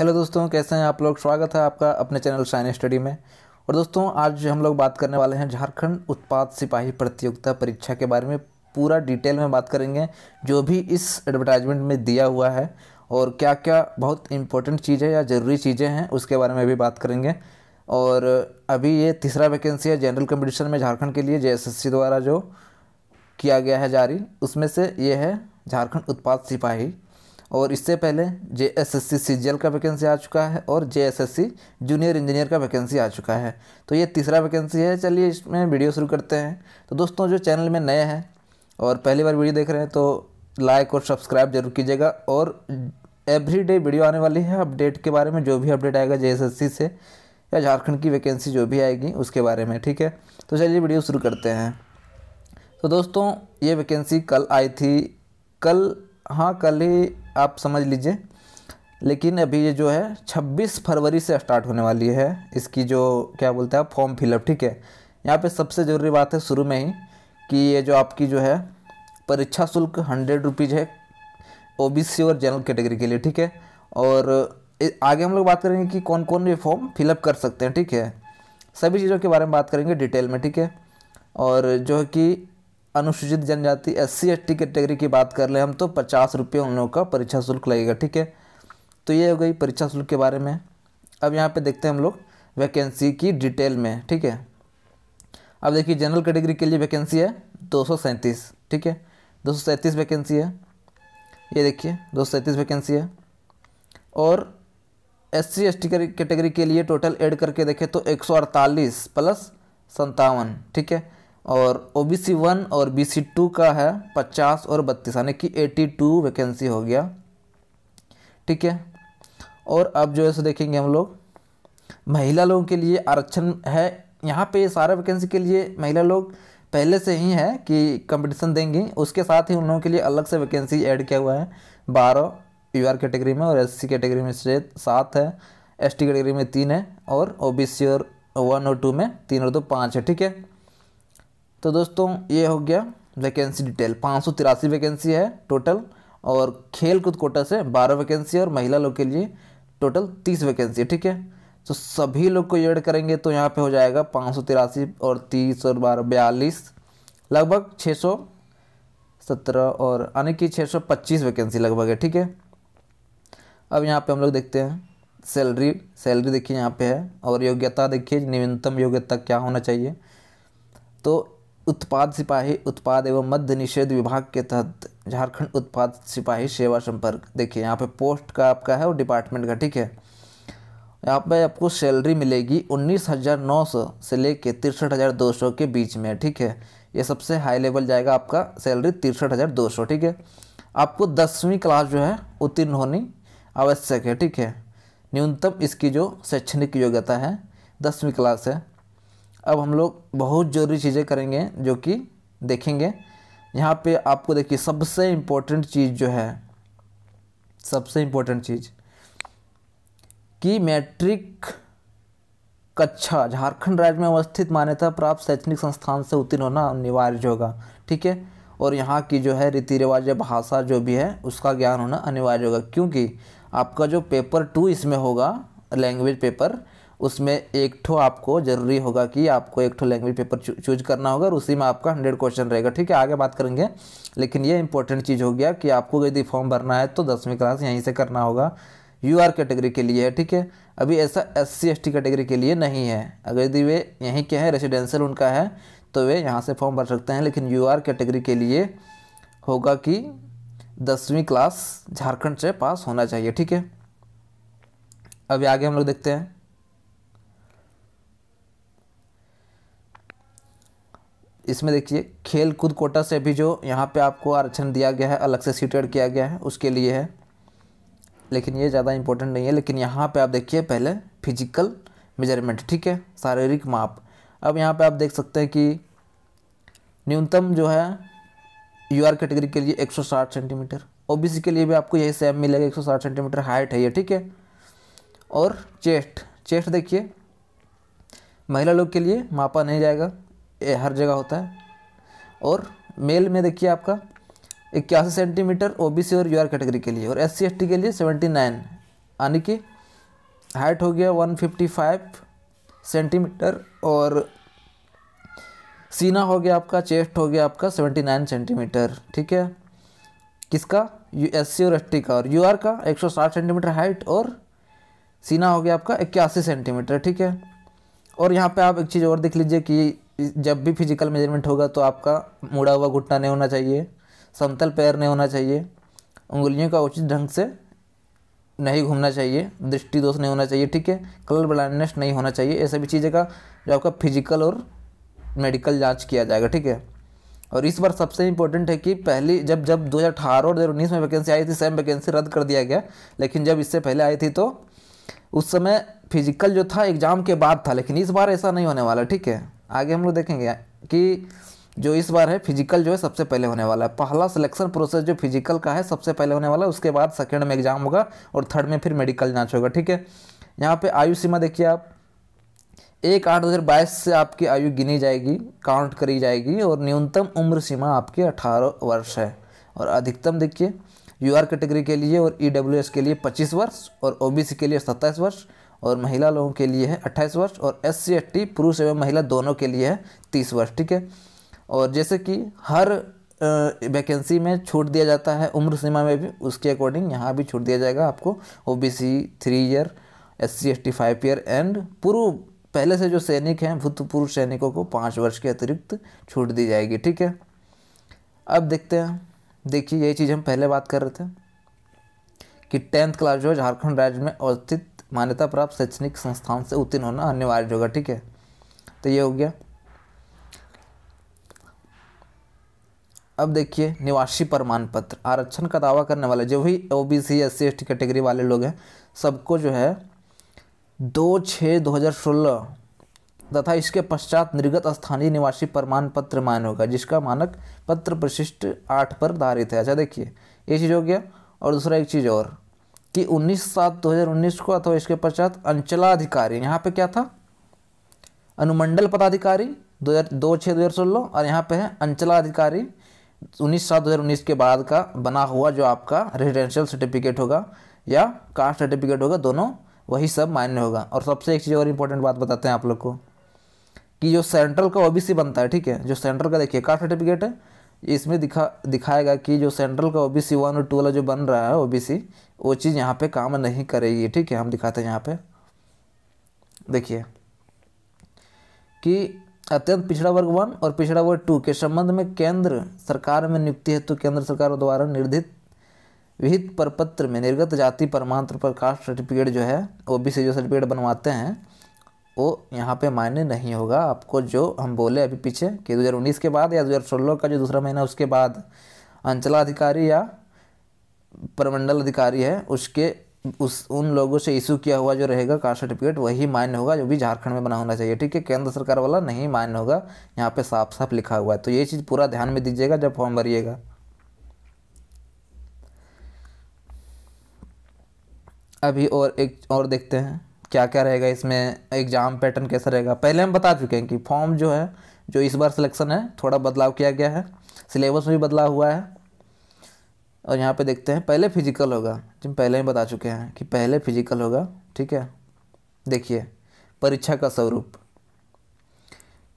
hello दोस्तों कैसे हैं आप लोग स्वागत है आपका अपने चैनल शाइन स्टडी में और दोस्तों आज हम लोग बात करने वाले हैं झारखंड उत्पाद सिपाही प्रतियोगिता परीक्षा के बारे में पूरा डिटेल में बात करेंगे जो भी इस एडवर्टाइजमेंट में दिया हुआ है और क्या क्या बहुत इंपॉर्टेंट चीज़ें या ज़रूरी चीज़ें हैं उसके बारे में भी बात करेंगे और अभी ये तीसरा वैकेंसी है जनरल कम्पटिशन में झारखंड के लिए जे द्वारा जो किया गया है जारी उसमें से ये है झारखंड उत्पाद सिपाही और इससे पहले जे एस एस सी सी का वैकेंसी आ चुका है और J S S C junior engineer का वैकेंसी आ चुका है तो ये तीसरा वैकेंसी है चलिए इसमें वीडियो शुरू करते हैं तो दोस्तों जो चैनल में नए हैं और पहली बार वीडियो देख रहे हैं तो लाइक और सब्सक्राइब जरूर कीजिएगा और एवरी डे वीडियो आने वाली है अपडेट के बारे में जो भी अपडेट आएगा जे से या झारखंड की वैकेंसी जो भी आएगी उसके बारे में ठीक है तो चलिए वीडियो शुरू करते हैं तो दोस्तों ये वैकेंसी कल आई थी कल हाँ कल ही आप समझ लीजिए लेकिन अभी ये जो है 26 फरवरी से स्टार्ट होने वाली है इसकी जो क्या बोलते हैं फॉर्म फिलअप ठीक है यहाँ पे सबसे ज़रूरी बात है शुरू में ही कि ये जो आपकी जो है परीक्षा शुल्क हंड्रेड रुपीज़ है ओबीसी और जनरल कैटेगरी के लिए ठीक है और आगे हम लोग बात करेंगे कि कौन कौन ये फॉर्म फिलअप कर सकते हैं ठीक है सभी चीज़ों के बारे में बात करेंगे डिटेल में ठीक है और जो है कि अनुसूचित जनजाति S C S T category की बात कर लें हम तो पचास रुपये उन लोगों का परीक्षा शुल्क लगेगा ठीक है तो ये हो गई परीक्षा शुल्क के बारे में अब यहाँ पे देखते हैं हम लोग वैकेंसी की डिटेल में ठीक है अब देखिए जनरल कैटेगरी के लिए वैकेंसी है दो ठीक है दो वैकेंसी है ये देखिए दो वैकेंसी है और S C S T category के लिए टोटल ऐड करके देखें तो एक सौ अड़तालीस प्लस संतावन ठीक है और ओ बी सी वन और बी सी टू का है पचास और बत्तीस यानी कि एटी टू वैकेंसी हो गया ठीक है और अब जो है सो देखेंगे हम लोग महिला लोगों के लिए आरक्षण है यहाँ पे सारे वैकेंसी के लिए महिला लोग पहले से ही है कि कंपटीशन देंगी उसके साथ ही उन लोगों के लिए अलग से वैकेंसी ऐड किया हुआ है बारह यू आर कैटेगरी में और एस सी कैटेगरी में सात है एस टी कैटेगरी में तीन है और ओ बी सी और वन और टू में तीन और दो पाँच है ठीक है तो दोस्तों ये हो गया वैकेंसी डिटेल पाँच सौ तिरासी वैकेंसी है टोटल और खेल कूद कोटा से बारह वैकेंसी और महिला लोग के लिए टोटल तीस वैकेंसी है ठीक है तो सभी लोग को एड करेंगे तो यहाँ पे हो जाएगा पाँच सौ तिरासी और तीस और बारह बयालीस लगभग छः सौ सत्रह और यानी कि छः सौ पच्चीस वैकेंसी लगभग है ठीक है अब यहाँ पे हम लोग देखते हैं सैलरी सैलरी देखिए यहाँ पे है और योग्यता देखिए न्यूनतम योग्यता क्या होना चाहिए तो उत्पाद सिपाही उत्पाद एवं मध्य निषेध विभाग के तहत झारखंड उत्पाद सिपाही सेवा संपर्क देखिए यहाँ पे पोस्ट का आपका है और डिपार्टमेंट का ठीक है यहाँ पे आपको सैलरी मिलेगी उन्नीस हज़ार नौ सौ से लेके तिरसठ हज़ार दो सौ के बीच में ठीक है ये सबसे हाई लेवल जाएगा आपका सैलरी तिरसठ हज़ार दो सौ ठीक है आपको दसवीं क्लास जो है उत्तीर्ण होनी आवश्यक है ठीक है न्यूनतम इसकी जो शैक्षणिक योग्यता है दसवीं क्लास है अब हम लोग बहुत ज़रूरी चीज़ें करेंगे जो कि देखेंगे यहाँ पे आपको देखिए सबसे इम्पोर्टेंट चीज़ जो है सबसे इम्पोर्टेंट चीज़ कि मैट्रिक कक्षा झारखंड राज्य में अवस्थित मान्यता प्राप्त शैक्षणिक संस्थान से उत्तीर्ण होना अनिवार्य होगा ठीक है और यहाँ की जो है रीति रिवाज या भाषा जो भी है उसका ज्ञान होना अनिवार्य होगा क्योंकि आपका जो पेपर टू इसमें होगा लैंग्वेज पेपर उसमें एक ठो आपको ज़रूरी होगा कि आपको एक ठो लैंग्वेज पेपर चूज करना होगा और उसी में आपका हंड्रेड क्वेश्चन रहेगा ठीक है आगे बात करेंगे लेकिन ये इंपॉर्टेंट चीज़ हो गया कि आपको यदि फॉर्म भरना है तो दसवीं क्लास यहीं से करना होगा यू आर कैटेगरी के लिए है ठीक है अभी ऐसा S C S T category के लिए नहीं है अगर यदि वे यहीं के हैं रेजिडेंशियल उनका है तो वे यहाँ से फॉर्म भर सकते हैं लेकिन यू आर कैटेगरी के लिए होगा कि दसवीं क्लास झारखंड से पास होना चाहिए ठीक है अभी आगे हम लोग देखते हैं इसमें देखिए खेल कूद कोटा से भी जो यहाँ पे आपको आरक्षण दिया गया है अलग से सीटेड किया गया है उसके लिए है लेकिन ये ज़्यादा इंपॉर्टेंट नहीं है लेकिन यहाँ पे आप देखिए पहले फिजिकल मेजरमेंट ठीक है शारीरिक माप अब यहाँ पे आप देख सकते हैं कि न्यूनतम जो है यू आर कैटेगरी के लिए एक सेंटीमीटर ओ के लिए भी आपको यही सेम मिलेगा एक सेंटीमीटर हाइट है ये ठीक है और चेस्ट चेस्ट देखिए महिला लोग के लिए मापा नहीं जाएगा हर जगह होता है और मेल में देखिए आपका इक्यासी सेंटीमीटर ओबीसी और यूआर कैटेगरी के लिए और एस सी के लिए सेवेंटी नाइन यानी कि हाइट हो गया वन फिफ्टी फाइव सेंटीमीटर और सीना हो गया आपका चेस्ट हो गया आपका सेवेंटी नाइन सेंटीमीटर ठीक है किसका यू एस सी और एस टी का और यू आर का एक सौ साठ सेंटीमीटर हाइट और सीना हो गया आपका इक्यासी सेंटीमीटर ठीक है और यहाँ पे आप एक चीज़ और देख लीजिए कि जब भी फिजिकल मेजरमेंट होगा तो आपका मुड़ा हुआ घुटना नहीं होना चाहिए समतल पैर नहीं होना चाहिए उंगलियों का उचित ढंग से नहीं घूमना चाहिए दृष्टि दोष नहीं होना चाहिए ठीक है कलर ब्लाइंडनेस नहीं होना चाहिए ये सभी चीज़ें का जो आपका फिजिकल और मेडिकल जांच किया जाएगा ठीक है और इस बार सबसे इंपॉर्टेंट है कि पहली जब जब दो और दो में वैकेंसी आई थी सेम वैकेंसी रद्द कर दिया गया लेकिन जब इससे पहले आई थी तो उस समय फिजिकल जो था एग्ज़ाम के बाद था लेकिन इस बार ऐसा नहीं होने वाला ठीक है आगे हम लोग देखेंगे कि जो इस बार है फिजिकल जो है सबसे पहले होने वाला है पहला सिलेक्शन प्रोसेस जो फिजिकल का है सबसे पहले होने वाला है उसके बाद सेकेंड में एग्जाम होगा और थर्ड में फिर मेडिकल जाँच होगा ठीक है यहाँ पर आयु सीमा देखिए आप एक आठ दो हज़ार बाईस से आपकी आयु गिनी जाएगी काउंट करी जाएगी और न्यूनतम उम्र सीमा आपकी अठारह वर्ष है और अधिकतम देखिए यू आर कैटेगरी के लिए और ई डब्ल्यू एस के लिए पच्चीस वर्ष और ओ बी सी के लिए सत्ताईस वर्ष और महिला लोगों के लिए है अट्ठाईस वर्ष और एस सी पुरुष एवं महिला दोनों के लिए है तीस वर्ष ठीक है और जैसे कि हर वैकेंसी में छूट दिया जाता है उम्र सीमा में भी उसके अकॉर्डिंग यहाँ भी छूट दिया जाएगा आपको O B C three year S C S T five year and पूर्व पहले से जो सैनिक हैं भूतपूर्व सैनिकों को पाँच वर्ष के अतिरिक्त छूट दी जाएगी ठीक है अब देखते हैं देखिए यही चीज़ हम पहले बात कर रहे थे कि टेंथ क्लास जो है झारखंड राज्य में अवस्थित मान्यता प्राप्त शैक्षणिक संस्थान से उत्तीर्ण होना अनिवार्य होगा ठीक है तो ये हो गया अब देखिए निवासी प्रमाण पत्र आरक्षण का दावा करने वाले जो भी O B C S C S T category वाले लोग हैं सबको जो है दो छः दो हज़ार सोलह तथा इसके पश्चात निर्गत स्थानीय निवासी प्रमाण पत्र मान्य होगा जिसका मानक पत्र प्रशिष्ट आठ पर आधारित है अच्छा देखिए ये चीज़ हो गया और दूसरा एक चीज़ और कि 19 सात 2019 को अथवा इसके पश्चात अंचलाधिकारी यहाँ पे क्या था अनुमंडल पदाधिकारी दो हज़ार दो छः दो हज़ार सोलह और यहाँ पे है अंचलाधिकारी उन्नीस सात दो हज़ार उन्नीस के बाद का बना हुआ जो आपका रेजिडेंशियल सर्टिफिकेट होगा या कास्ट सर्टिफिकेट होगा दोनों वही सब मान्य होगा और सबसे एक चीज़ और इम्पोर्टेंट बात बताते हैं आप लोग को कि जो सेंट्रल का ओ बनता है ठीक है जो सेंट्रल का देखिए कास्ट सर्टिफिकेट है इसमें दिखा दिखाएगा कि जो सेंट्रल का ओबीसी वन और टू वाला जो बन रहा है ओबीसी वो चीज़ यहाँ पे काम नहीं करेगी ठीक है हम दिखाते हैं यहाँ पे देखिए कि अत्यंत पिछड़ा वर्ग वन और पिछड़ा वर्ग टू के संबंध में केंद्र सरकार में नियुक्ति हेतु तो केंद्र सरकार द्वारा निर्धित विहित प्रपत्र में निर्गत जाति प्रमाण पत्र पर कास्ट सर्टिफिकेट जो है ओ जो सर्टिफिकेट बनवाते हैं वो यहाँ पे मायने नहीं होगा आपको जो हम बोले अभी पीछे कि 2019 के बाद या 2016 का जो दूसरा महीना उसके बाद अंचलाधिकारी या प्रमंडल अधिकारी है उसके उस उन लोगों से इशू किया हुआ जो रहेगा कास्ट सर्टिफिकेट वही मान्य होगा जो भी झारखंड में बना होना चाहिए ठीक है केंद्र सरकार वाला नहीं मान्य होगा यहाँ पे साफ साफ लिखा हुआ है तो ये चीज़ पूरा ध्यान में दीजिएगा जब फॉर्म भरिएगा अभी और एक और देखते हैं क्या क्या रहेगा इसमें एग्ज़ाम पैटर्न कैसा रहेगा पहले हम बता चुके हैं कि फॉर्म जो है जो इस बार सिलेक्शन है थोड़ा बदलाव किया गया है सिलेबस में भी बदलाव हुआ है और यहाँ पे देखते हैं पहले फिजिकल होगा जिम पहले ही बता चुके हैं कि पहले फिजिकल होगा ठीक है देखिए परीक्षा का स्वरूप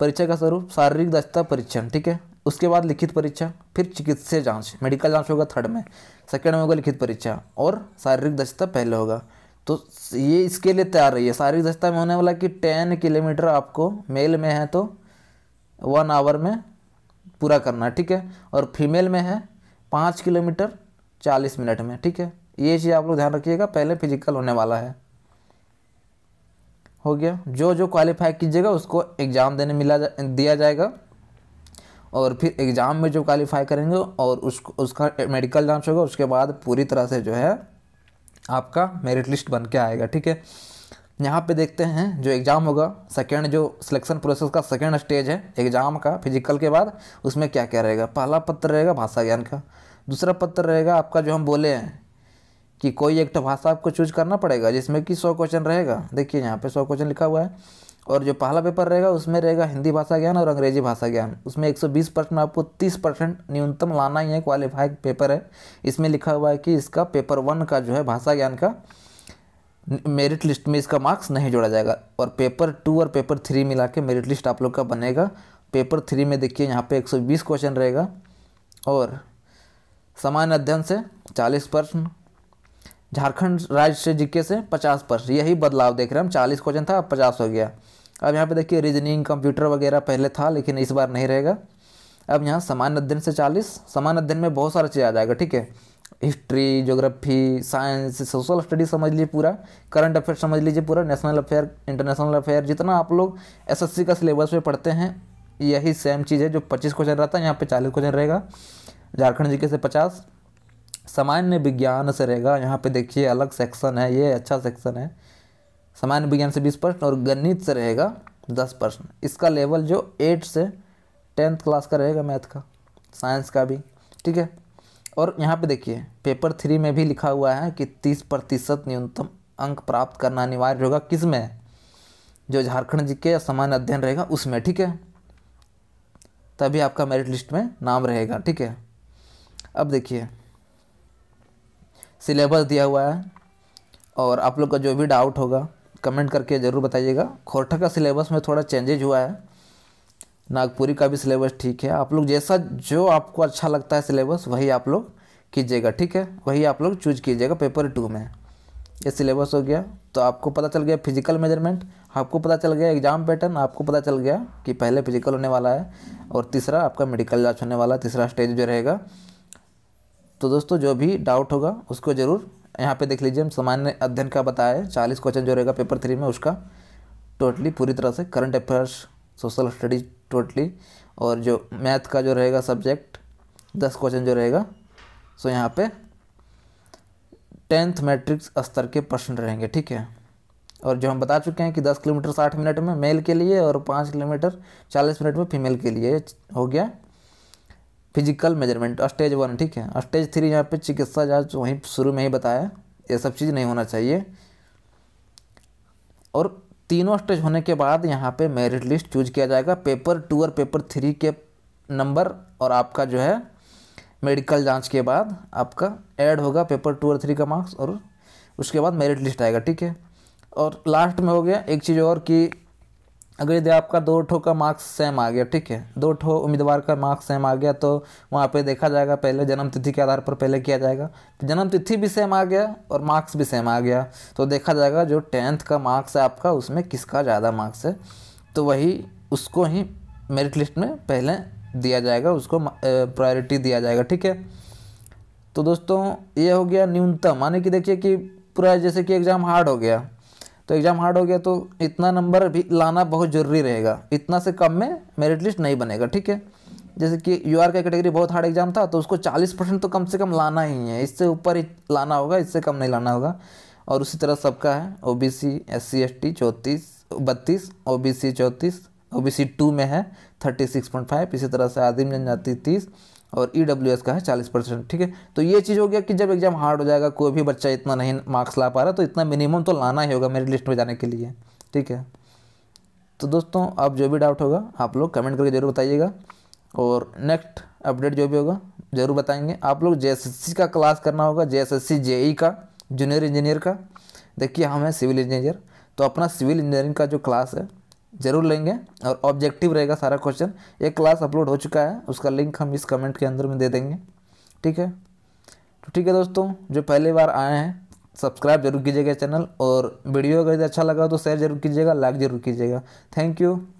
परीक्षा का स्वरूप शारीरिक दक्षता परीक्षण ठीक है उसके बाद लिखित परीक्षा फिर चिकित्सीय जांच मेडिकल जांच होगा थर्ड में सेकेंड में होगा लिखित परीक्षा और शारीरिक दक्षता पहले होगा तो ये इसके लिए तैयार रही है शारीरिक दक्षता में होने वाला कि टेन किलोमीटर आपको मेल में है तो वन आवर में पूरा करना ठीक है और फीमेल में है पाँच किलोमीटर चालीस मिनट में ठीक है ये चीज़ आप लोग ध्यान रखिएगा पहले फिजिकल होने वाला है हो गया जो जो क्वालिफाई कीजिएगा उसको एग्ज़ाम देने मिला जा, दिया जाएगा और फिर एग्ज़ाम में जो क्वालिफाई करेंगे और उसको उसका मेडिकल जांच होगा उसके बाद पूरी तरह से जो है आपका मेरिट लिस्ट बन के आएगा ठीक है यहाँ पे देखते हैं जो एग्ज़ाम होगा सेकेंड जो सिलेक्शन प्रोसेस का सेकेंड स्टेज है एग्ज़ाम का फिजिकल के बाद उसमें क्या क्या रहेगा पहला पत्र रहेगा भाषा ज्ञान का दूसरा पत्र रहेगा आपका जो हम बोले हैं कि कोई एक तो भाषा आपको चूज करना पड़ेगा जिसमें कि सौ क्वेश्चन रहेगा देखिए यहाँ पे सौ क्वेश्चन लिखा हुआ है और जो पहला पेपर रहेगा उसमें रहेगा हिंदी भाषा ज्ञान और अंग्रेजी भाषा ज्ञान उसमें 120 परसेंट आपको 30 परसेंट न्यूनतम लाना ही है क्वालिफाइड पेपर है इसमें लिखा हुआ है कि इसका पेपर वन का जो है भाषा ज्ञान का मेरिट लिस्ट में इसका मार्क्स नहीं जोड़ा जाएगा और पेपर टू और पेपर थ्री मिला के मेरिट लिस्ट आप लोग का बनेगा पेपर थ्री में देखिए यहाँ पर एक क्वेश्चन रहेगा और सामान्य अध्ययन से चालीस परसेंट झारखंड राज्य से जीके से पचास पर यही बदलाव देख रहे हैं हम चालीस क्वेश्चन था अब पचास हो गया अब यहाँ पे देखिए रीजनिंग कंप्यूटर वगैरह पहले था लेकिन इस बार नहीं रहेगा अब यहाँ सामान्य अध्ययन से चालीस सामान्य अध्ययन में बहुत सारा चीज़ आ जाएगा ठीक है history geography science social study समझ लीजिए पूरा करंट अफेयर समझ लीजिए पूरा नेशनल अफेयर इंटरनेशनल अफेयर जितना आप लोग सी का सिलेबस में पढ़ते हैं यही सेम चीज़ है जो पच्चीस क्वेश्चन रहता है यहाँ पर चालीस क्वेश्चन रहेगा झारखंड जी के से पचास सामान्य विज्ञान से रहेगा यहाँ पे देखिए अलग सेक्शन है ये अच्छा सेक्शन है सामान्य विज्ञान से बीस परसेंट और गणित से रहेगा दस प्रश्न इसका लेवल जो एट से टेंथ क्लास का रहेगा मैथ का साइंस का भी ठीक है और यहाँ पे देखिए पेपर थ्री में भी लिखा हुआ है कि तीस प्रतिशत न्यूनतम अंक प्राप्त करना अनिवार्य होगा किस में जो झारखंड जी के सामान्य अध्ययन रहेगा उसमें ठीक है तभी आपका मेरिट लिस्ट में नाम रहेगा ठीक है अब देखिए सिलेबस दिया हुआ है और आप लोग का जो भी डाउट होगा कमेंट करके ज़रूर बताइएगा खोरठा का सिलेबस में थोड़ा चेंजेज हुआ है नागपुरी का भी सिलेबस ठीक है आप लोग जैसा जो आपको अच्छा लगता है सिलेबस वही आप लोग कीजिएगा ठीक है वही आप लोग चूज कीजिएगा पेपर टू में ये सिलेबस हो गया तो आपको पता चल गया फिजिकल मेजरमेंट आपको पता चल गया एग्जाम पैटर्न आपको पता चल गया कि पहले फिजिकल होने वाला है और तीसरा आपका मेडिकल जांच होने वाला तीसरा स्टेज जो रहेगा तो दोस्तों जो भी डाउट होगा उसको ज़रूर यहाँ पे देख लीजिए हम सामान्य अध्ययन का बताया है चालीस क्वेश्चन जो रहेगा पेपर थ्री में उसका टोटली पूरी तरह से current affairs social studies totally और जो मैथ का जो रहेगा सब्जेक्ट दस क्वेश्चन जो रहेगा सो यहाँ पे टेंथ मैट्रिक्स स्तर के प्रश्न रहेंगे ठीक है और जो हम बता चुके हैं कि दस किलोमीटर साठ मिनट में मेल के लिए और पाँच किलोमीटर चालीस मिनट में फीमेल के लिए हो गया फिजिकल मेजरमेंट स्टेज वन ठीक है स्टेज थ्री यहाँ पे चिकित्सा जांच वहीं शुरू में ही बताया ये सब चीज़ नहीं होना चाहिए और तीनों स्टेज होने के बाद यहाँ पे मेरिट लिस्ट चूज किया जाएगा पेपर टू और पेपर थ्री के नंबर और आपका जो है मेडिकल जांच के बाद आपका ऐड होगा पेपर टू और थ्री का मार्क्स और उसके बाद मेरिट लिस्ट आएगा ठीक है और लास्ट में हो गया एक चीज़ और कि अगर यदि आपका दो ठो का मार्क्स सेम आ गया ठीक है दो ठो उम्मीदवार का मार्क्स सेम आ गया तो वहाँ पे देखा जाएगा पहले जन्म तिथि के आधार पर पहले किया जाएगा तो जन्म तिथि भी सेम आ गया और मार्क्स भी सेम आ गया तो देखा जाएगा जो टेंथ का मार्क्स है आपका उसमें किसका ज़्यादा मार्क्स है तो वही उसको ही मेरिट लिस्ट में पहले दिया जाएगा उसको प्रायोरिटी दिया जाएगा ठीक है तो दोस्तों ये हो गया न्यूनतम माने कि देखिए कि पूरा जैसे कि एग्ज़ाम हार्ड हो गया तो एग्ज़ाम हार्ड हो गया तो इतना नंबर भी लाना बहुत ज़रूरी रहेगा इतना से कम में मेरिट लिस्ट नहीं बनेगा ठीक है जैसे कि यू आर का कैटेगरी बहुत हार्ड एग्जाम था तो उसको 40 परसेंट तो कम से कम लाना ही है इससे ऊपर ही लाना होगा इससे कम नहीं लाना होगा और उसी तरह सबका है O B C S C S T चौंतीस बत्तीस ओ बी सी चौंतीस ओ बी सी टू में है थर्टी सिक्स पॉइंट फाइव इसी तरह से आदिम जनजाति तीस और ई e का है चालीस परसेंट ठीक है तो ये चीज़ हो गया कि जब एग्ज़ाम हार्ड हो जाएगा कोई भी बच्चा इतना नहीं मार्क्स ला पा रहा तो इतना मिनिमम तो लाना ही होगा मेरी लिस्ट में जाने के लिए ठीक है तो दोस्तों आप जो भी डाउट होगा आप लोग कमेंट करके ज़रूर बताइएगा और नेक्स्ट अपडेट जो भी होगा ज़रूर बताएंगे आप लोग जे का क्लास करना होगा जे एस e का जूनियर इंजीनियर का देखिए हम हैं सिविल इंजीनियर तो अपना सिविल इंजीनियरिंग का जो क्लास है जरूर लेंगे और ऑब्जेक्टिव रहेगा सारा क्वेश्चन एक क्लास अपलोड हो चुका है उसका लिंक हम इस कमेंट के अंदर में दे देंगे ठीक है तो ठीक है दोस्तों जो पहली बार आए हैं सब्सक्राइब जरूर कीजिएगा चैनल और वीडियो अगर अच्छा लगा तो शेयर जरूर कीजिएगा लाइक जरूर कीजिएगा थैंक यू